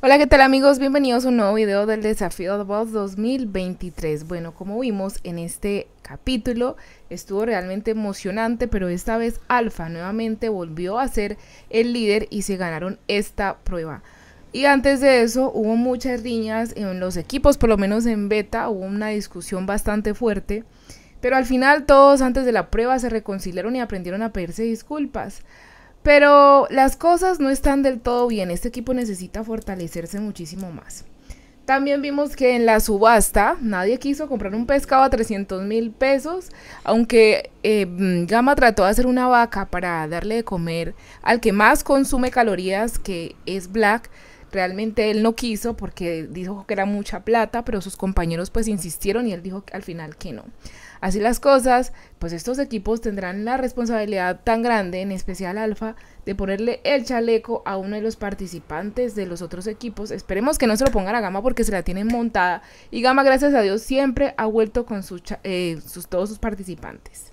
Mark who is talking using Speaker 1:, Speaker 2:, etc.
Speaker 1: Hola, ¿qué tal amigos? Bienvenidos a un nuevo video del Desafío de Voz 2023. Bueno, como vimos en este capítulo, estuvo realmente emocionante, pero esta vez Alfa nuevamente volvió a ser el líder y se ganaron esta prueba. Y antes de eso hubo muchas riñas en los equipos, por lo menos en beta, hubo una discusión bastante fuerte. Pero al final todos antes de la prueba se reconciliaron y aprendieron a pedirse disculpas. Pero las cosas no están del todo bien. Este equipo necesita fortalecerse muchísimo más. También vimos que en la subasta nadie quiso comprar un pescado a 300 mil pesos, aunque eh, Gama trató de hacer una vaca para darle de comer al que más consume calorías, que es Black. Realmente él no quiso porque dijo que era mucha plata, pero sus compañeros pues insistieron y él dijo que al final que no. Así las cosas, pues estos equipos tendrán la responsabilidad tan grande, en especial Alfa, de ponerle el chaleco a uno de los participantes de los otros equipos. Esperemos que no se lo pongan a Gama porque se la tienen montada. Y Gama, gracias a Dios, siempre ha vuelto con eh, sus, todos sus participantes.